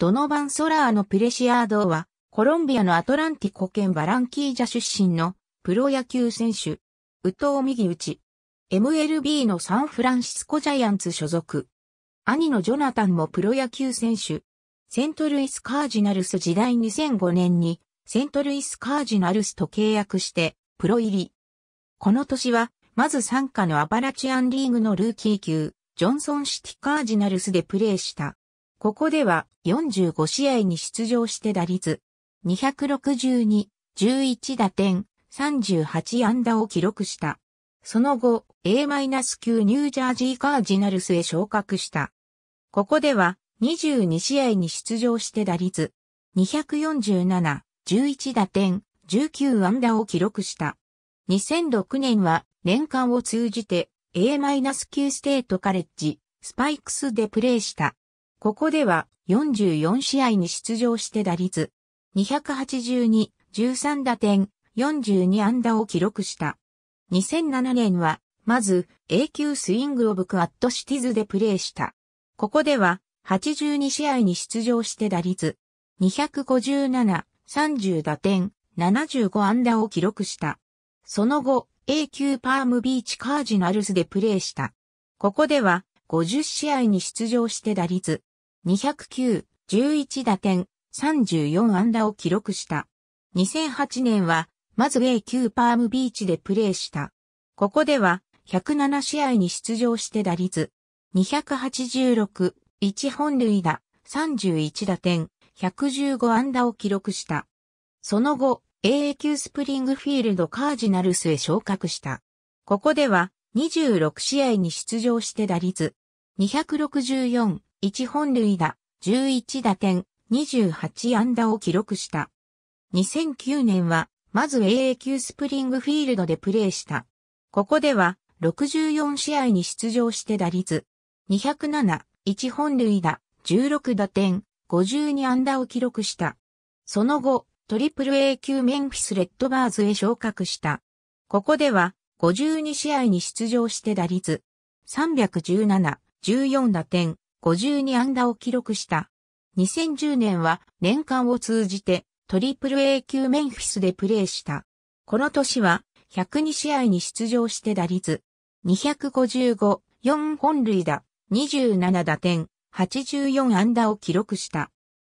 ドノバン・ソラーのプレシアードは、コロンビアのアトランティコ県バランキージャ出身のプロ野球選手、宇藤右打ち。MLB のサンフランシスコジャイアンツ所属。兄のジョナタンもプロ野球選手。セントルイス・カージナルス時代2005年に、セントルイス・カージナルスと契約して、プロ入り。この年は、まず参加のアパラチアンリーグのルーキー級、ジョンソンシティ・カージナルスでプレーした。ここでは45試合に出場して打率262、11打点、38安打を記録した。その後、A-9 ニュージャージーカージナルスへ昇格した。ここでは22試合に出場して打率247、11打点、19安打を記録した。2006年は年間を通じて A-9 ステートカレッジ、スパイクスでプレーした。ここでは44試合に出場して打率282、13打点、42安打を記録した。2007年は、まず、A 級スイングオブクアットシティズでプレーした。ここでは、82試合に出場して打率、257、30打点、75安打を記録した。その後、A 級パームビーチカージナルスでプレーした。ここでは、50試合に出場して打率、209、11打点、34安打を記録した。2008年は、まず a 級パームビーチでプレーした。ここでは、107試合に出場して打率、286、1本塁打、31打点、115安打を記録した。その後、AA 級スプリングフィールドカージナルスへ昇格した。ここでは、26試合に出場して打率、264、1本塁打、11打点、28安打を記録した。2009年は、まず AA 級スプリングフィールドでプレーした。ここでは、64試合に出場して打率、207、1本塁打、16打点、52安打を記録した。その後、トリプル A 級メンフィスレッドバーズへ昇格した。ここでは、52試合に出場して打率、317、14打点、52安打を記録した。2010年は年間を通じてトリプル A 級メンフィスでプレーした。この年は102試合に出場して打率255、4本塁打、27打点、84安打を記録した。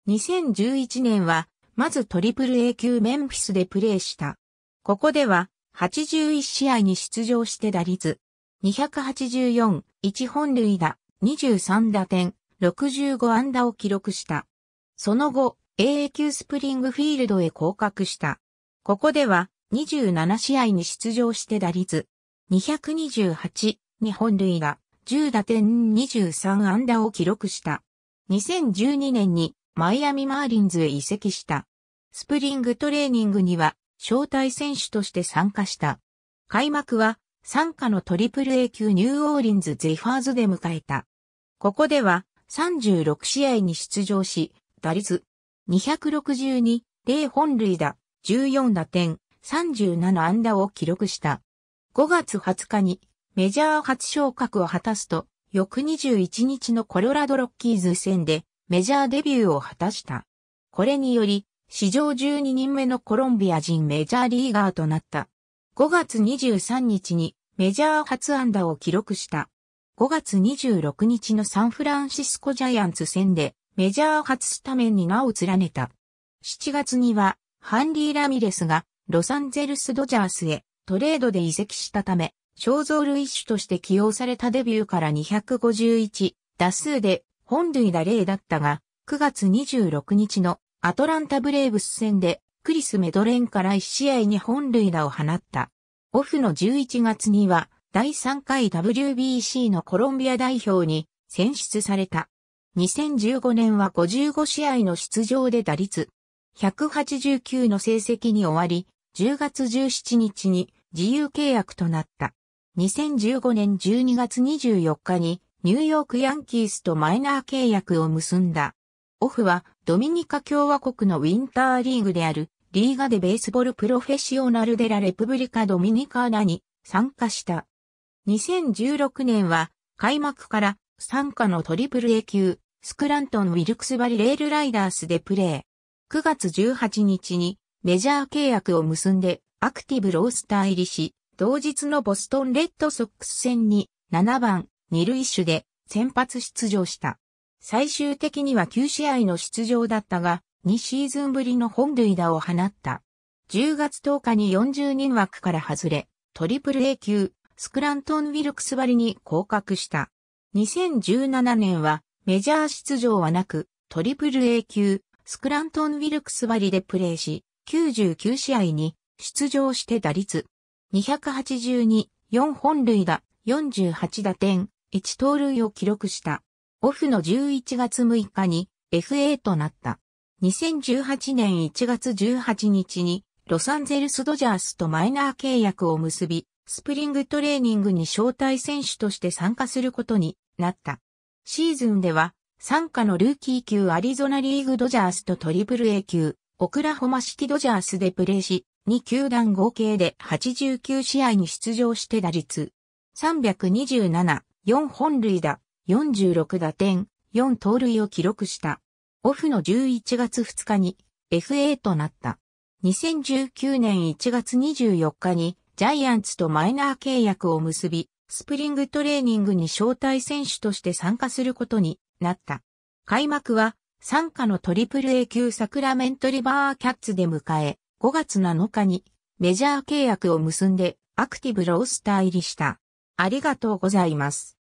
2011年はまずトリプル A 級メンフィスでプレーした。ここでは81試合に出場して打率284、1本塁打、23打点、65安打を記録した。その後、AA 級スプリングフィールドへ降格した。ここでは27試合に出場して打率228、日本塁が、10打点23安打を記録した。2012年にマイアミマーリンズへ移籍した。スプリングトレーニングには招待選手として参加した。開幕は参加のトリプル A 級ニューオーリンズゼファーズで迎えた。ここでは36試合に出場し、打率262、0本塁打、14打点、37安打を記録した。5月20日にメジャー初昇格を果たすと、翌21日のコロラドロッキーズ戦でメジャーデビューを果たした。これにより、史上12人目のコロンビア人メジャーリーガーとなった。5月23日にメジャー初安打を記録した。5月26日のサンフランシスコジャイアンツ戦でメジャー初スタメンに名を連ねた。7月にはハンリー・ラミレスがロサンゼルス・ドジャースへトレードで移籍したため、肖像類種として起用されたデビューから251打数で本塁打例だったが、9月26日のアトランタブレーブス戦でクリス・メドレンから1試合に本塁打を放った。オフの11月には第3回 WBC のコロンビア代表に選出された。2015年は55試合の出場で打率189の成績に終わり、10月17日に自由契約となった。2015年12月24日にニューヨークヤンキースとマイナー契約を結んだ。オフはドミニカ共和国のウィンターリーグであるリーガでベースボールプロフェッショナルデラレプブリカドミニカーナに参加した。2016年は開幕から参加のトリプル A 級、スクラントン・ウィルクスバリレールライダースでプレー。9月18日にメジャー契約を結んでアクティブロースター入りし、同日のボストンレッドソックス戦に7番2塁手で先発出場した。最終的には9試合の出場だったが、2シーズンぶりの本塁打を放った。10月10日に40人枠から外れ、トリプル A 級、スクラントン・ウィルクス割りに降格した。2017年はメジャー出場はなく、トリプル A 級、スクラントン・ウィルクス割りでプレーし、99試合に出場して打率282、4本塁打、48打点、1盗塁を記録した。オフの11月6日に FA となった。2018年1月18日にロサンゼルスドジャースとマイナー契約を結び、スプリングトレーニングに招待選手として参加することになった。シーズンでは、参加のルーキー級アリゾナリーグドジャースとトリプル A 級、オクラホマシティドジャースでプレーし、2球団合計で89試合に出場して打率。327、4本塁打、46打点、4盗塁を記録した。オフの11月2日に FA となった。2019年1月24日にジャイアンツとマイナー契約を結び、スプリングトレーニングに招待選手として参加することになった。開幕は、参加のトリプル A 級サクラメントリバーキャッツで迎え、5月7日にメジャー契約を結んでアクティブロースター入りした。ありがとうございます。